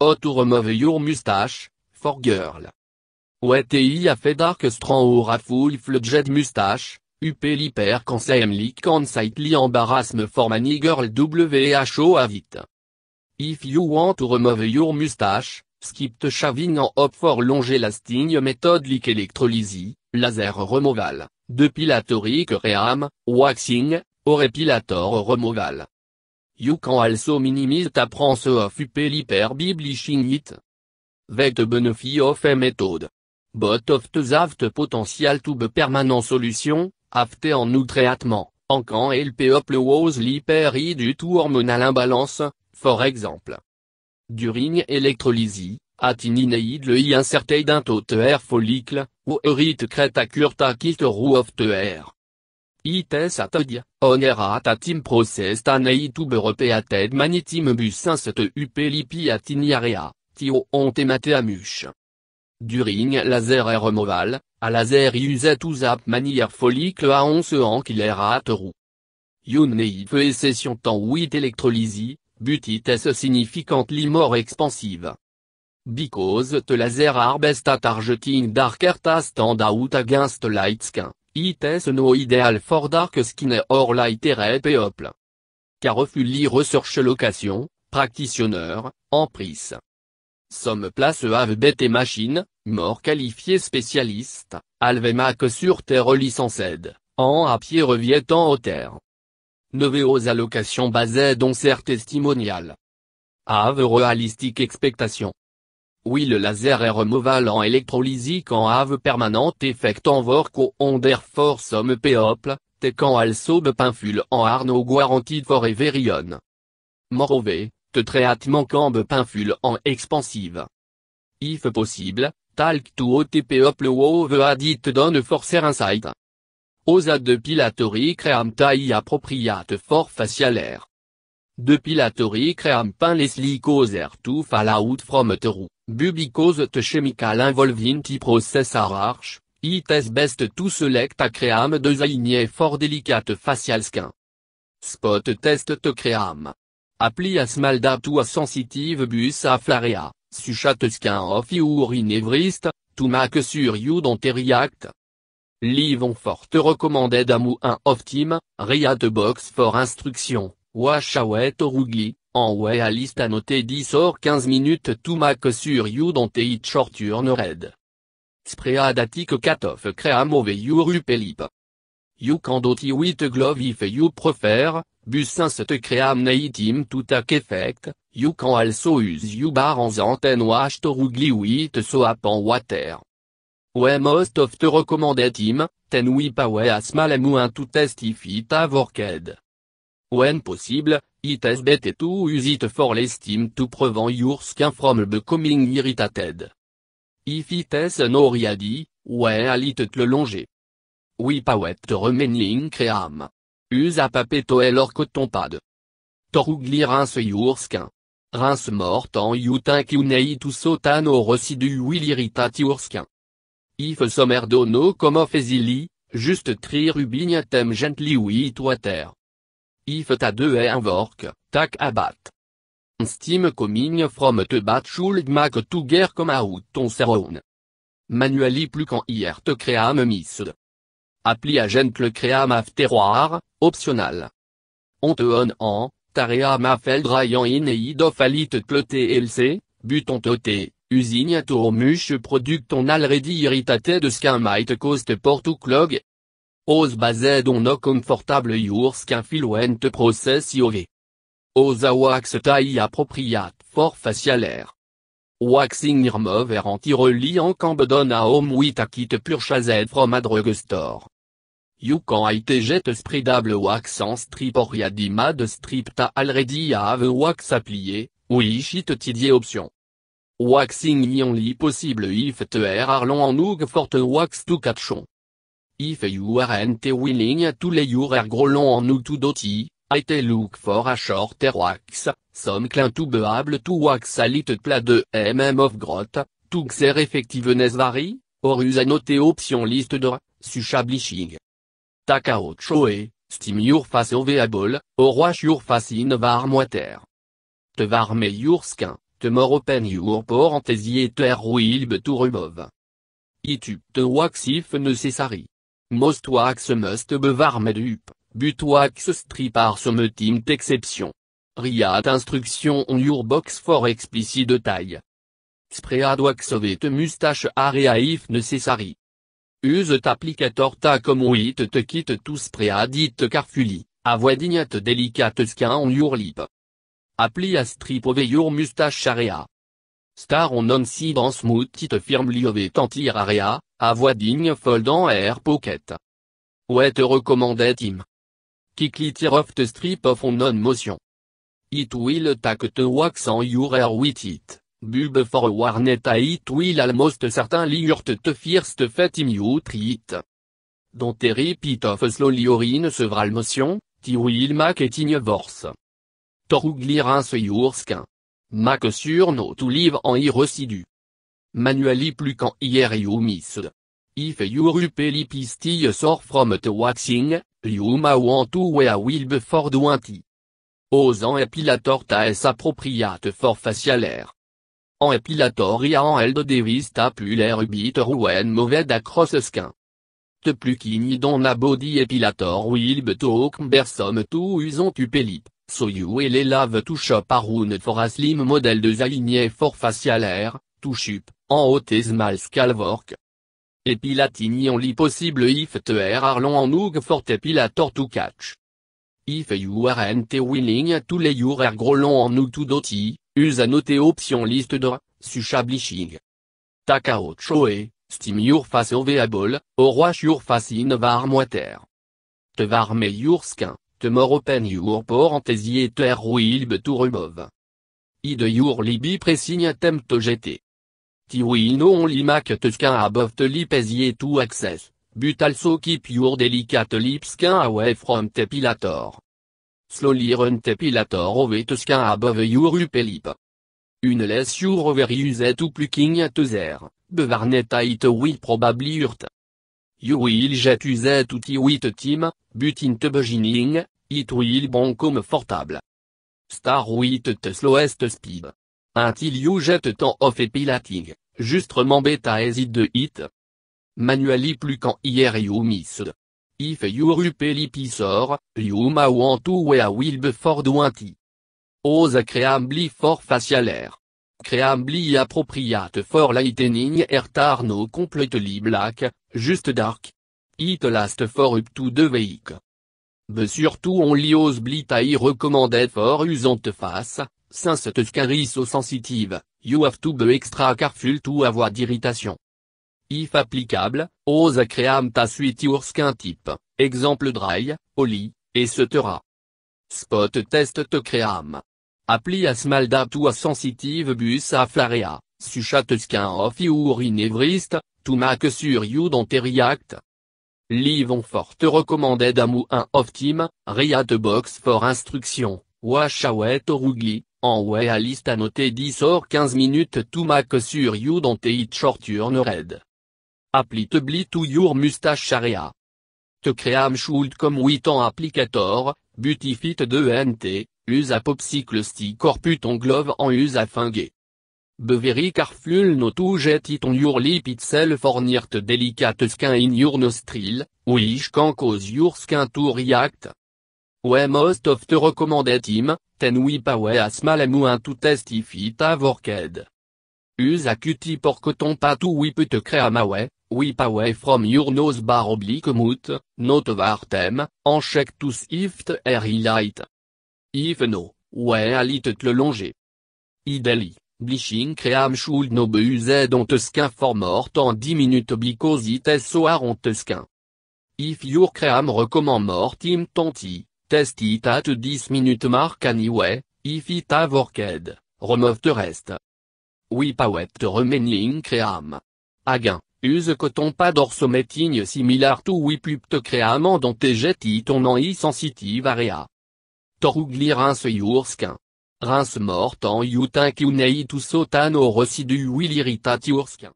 How to remove your mustache, for girl. WTI a fait dark strand or a full-fledged mustache, UP l'hyper conseil consightly me for many girl WHO a vite. If you want to remove your mustache, skip the shaving and opt for long-lasting method like electrolysis, laser removal, depilatory ream, waxing, or epilator removal. You can also minimize the prance of hyperbiblishing it. Vet benefit of a method. But of the potential to be permanent solution, after en outreatement, en can help the was e du tour hormonal imbalance, for example. During electrolysis, at le i into the air follicle, ou erit créta curta kilt rou of the air. Ites atod, on eratatim procestan eituberepeated manitim bus insetupe lipi atiniarea, tio ontemateamush. During laser removal, a laser uset usap manier follicle a on se anquilerat roux. fe et session temps but it is significantly more expansive. Because the laser at targeting darker stand out against light skin. It is no ideal for dark skin or light people. E Carrefully research location, practitioner, emprise. Somme place have et machine, mort qualifié spécialiste, alvemac sur terre aide, en à pied revient en hauteur. Neve aux allocations basées dont certes testimonial. Ave realistic expectation. Oui le laser est removal en électrolysique en have permanent effect en vorco on force for some people, quand also be painful en arno guaranteed for everyone. Morove, te treatment can be painful en expansive. If possible, talk to OTP ou the adit donne forcer insight. Osa de pilatory cream taille appropriate for facial air depilatory cream painlessly causer to fall out from the bubicose bubicose chemical involving the process ararche, it is best to select a de designed fort delicate facial skin. Spot test te Créam. Appli a small to sensitive bus a flarea, suchat skin of your inevrist, to make sure you don't react. Livon on fort recommandé mou un of team, read box for instruction away Torugi, en way a liste à noter 10 or 15 minutes to make sur you don't eat short turn red. Sprea datic cut off cream over your upelip. You can dot wit glove if you prefer, bus the cream naitim to take effect, you can also use you bar en zanten wash torugli wit soap en water. Way most of te recommended team, ten whip away a small amount to test if it have When possible, it is better to use it for l'estime to prevent your skin from becoming irritated. If it is no ready, well it le longer. Wipawet remaining cream. Use a paper towel or cotton pad. Torugli rince your skin. Rince mort en you think you need to so no will irritate your skin. If some dono don't come off easily, just try rubbing them gently with water if ta deux est un work, tak abat. Steam coming from te bat should to gear comme out on their Manuali plus qu'en hier te cream missed. Appli agent le cream terroir optional. On te honne en, tarea ma feldrayan in eid of alit lc but on usine to muche product on already irritated de might cost port ou clog, Os bazed on no comfortable yours influent process IOV. à wax taille appropriate for facial air. Waxing remover anti-reliant cambodon à home with a kit purchased from a drugstore. You can it jet spreadable wax en strip or de strip ta already have wax applié, which it t'idier option. Waxing only possible if te air long en oug fort wax to catchon. If you aren't willing to lay your gros on ou to doty, I te look for a shorter wax, some clean to be able to wax a little plat de mm of grot, to xer effectiveness vary, or use a noté option list de, suchablishing. Take out choe, steam your face available, or wash your face in warm water. Te varme your skin, te more open your parenthesis et te will be to remove. It up wax if necessary. Most wax must bevarmed up, but wax strip are t'exception exception. Riat instruction on your box for explicit detail. Spread wax it mustache area if necessary. Use applicator ta comme te quitte tout spread it carefully, avoiding delicate skin on your lip. Apply a strip over your mustache area. Star on non si dans it firmly of et area, avoiding foldant air pocket. Wet recommandait him. Kikli tire off the strip of on non-motion. It will tak the wax on your air with it. Bub for warnet a it will almost certain hurt te first fait in you treat. Don't pit of slowly or in motion, ti will make it in worse. Torugli rinse your skin. Mac sur nos to livres en residu. Manueli plus qu'en hier you miss. If you rupe sort from the waxing, you ma want to will before Osan epilator ta es appropriate for facial air. En epilator ia en eld devis tapulaire ubiter en mauvais across skin. Te plus donna don body epilator will be talk bersom to uson tu pelip. So you will love to shop rune for a slim model Zaligné for facial air to up en haute et small scale work. on only possible if the air are en oug for the epilator to catch. If you aren't willing to lay your hair grow long oug to dotty, use a noté option list de, suchablishing. takao Takao choe, steam your face available, or wash your face in warm Te var me your skin open your parenthesiet er will be to remove. I de your libi pressing attempt to get. Ti will no only te scan above the lip to access, but also keep your delicate lips skin away from tepilator. Slowly run tepilator over the skin above your upper lip. Une less your over use to plucking at be bevarnet it will probably hurt. You will jet jetuzet uti wit team, in te beginning, it will boncom fortable. Star wit te slowest speed. Until you jet tant off et justement beta to de hit. Manually plus qu'en hier you missed. If you rupeli pisor, you ma want to wea will before dointi. Ose creambly for facial air. Creambly appropriate for lightening air no completely black, Just dark. It last for up to the week. But surtout on liose blit I for usant face, since te scary so sensitive, you have to be extra careful to avoid d'irritation. If applicable, osa cream ta suite your skin type, exemple dry, oli, etc. Spot test te cream. Apply a to a sensitive bus a flarea. Suchateskin of Tout mac sur te react. Livon Forte recommande d'amour un of Team, Riat Box for Instruction, Washawet rougli, en way à liste à noter 10 or 15 minutes mac sur you te Teit Short Turn Red. blit to your mustache area. Te créam schuld comme 8 ans applicator, butifit de NT, use à popsicle stick or glove en use Beveri carful no jet it on your lip fornirt delicate skin in your nostril, which can cause your skin to react. We most of the recommended him, ten we away as small amount to test if it have Use a cutie pour coton ton to whip cream creamawe, whip away from your nose bar oblique mouth, not vartem, en check to sift air light. If no, we a little le longer. Ideli. Bleaching cream should no be used on skin for more than 10 minutes because it is hard on the skin. If your cream recommend more time tanti, test it at 10 minutes mark anyway, if it have worked, remove the rest. Whip out the remaining cream. Again, use cotton pad or something similar to whip up the cream and don't jet it on an sensitive area. To rinse your skin. Reims mort en Yutin qui unei residu otan